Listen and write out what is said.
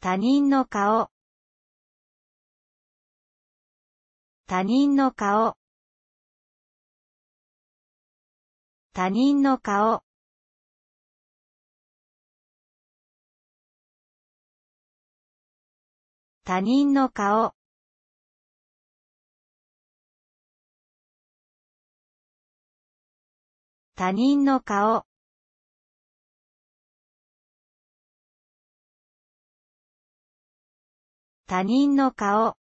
他人の顔他人の顔他人の顔他人の顔他人の顔他人の顔